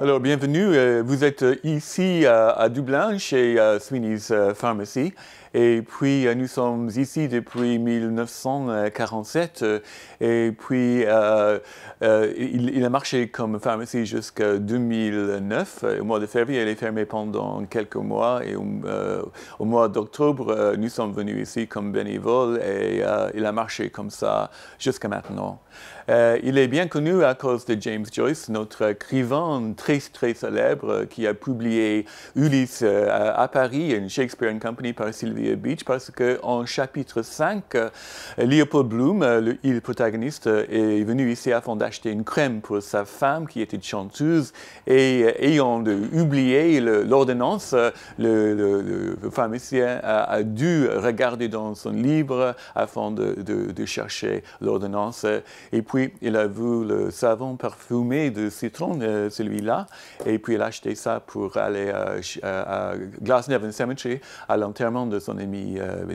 Alors, bienvenue. Euh, vous êtes ici euh, à Dublin chez euh, Sweeney's Pharmacy et puis, euh, nous sommes ici depuis 1947. Euh, et puis, euh, il, a marché comme pharmacie jusqu'à 2009. Au mois de février, il est fermé pendant quelques mois. Et au mois d'octobre, nous sommes venus ici comme bénévoles et il a marché comme ça jusqu'à maintenant. il est bien connu à cause de James Joyce, notre écrivain très, très célèbre qui a publié Ulysse à Paris, une Shakespeare and Company par Sylvie Beach parce en chapitre 5, Leopold Bloom, le, protagoniste, est venu ici afin d'acheter une crème pour sa femme qui était chanteuse et euh, ayant oublié l'ordonnance, euh, le, pharmacien a, dû regarder dans son livre afin de, chercher l'ordonnance. Et puis, il a vu le savon parfumé de citron, euh, celui-là, et puis il a acheté ça pour aller à, à Glasnevin Cemetery, à l'enterrement de son ami euh,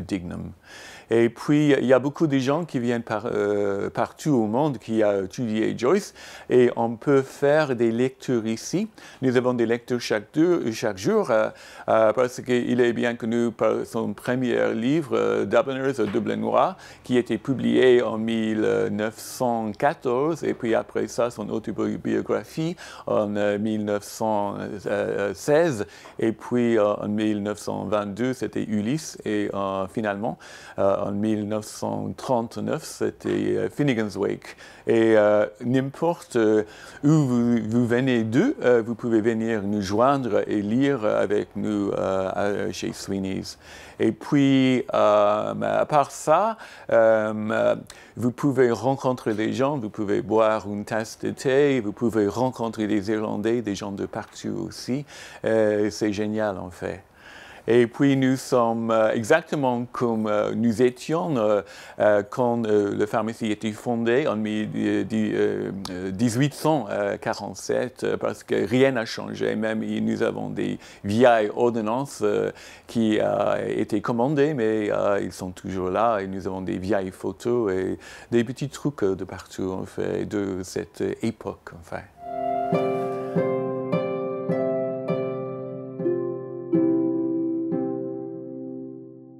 Et puis, il y a beaucoup de gens qui viennent par, euh, partout au monde qui a étudié Joyce et on peut faire des lectures ici. Nous avons des lectures chaque, deux, chaque jour euh, parce qu'il est bien connu par son premier livre, Dubliners ou Dublin qui a été publié en 1914 et puis après ça, son autobiographie en 1916 et puis en 1922, c'était Ulysse. Et euh, finalement, euh, en 1939, c'était euh, Finnegan's Wake. Et n'importe où vous, venez d'eux, vous pouvez venir nous joindre et lire avec nous chez Sweeney's. Et puis, à part ça, vous pouvez rencontrer des gens, vous pouvez boire une tasse de thé, vous pouvez rencontrer des Irlandais, des gens de partout aussi. c'est génial en fait. Et puis nous sommes euh, exactement comme euh, nous étions euh, quand le pharmacie a été fondée en 1847, parce que rien n'a changé. Même nous avons des vieilles ordonnances qui ont été commandées, mais ils sont toujours là. Et nous avons des vieilles photos et des petits trucs de partout, fait, de cette époque, en fait.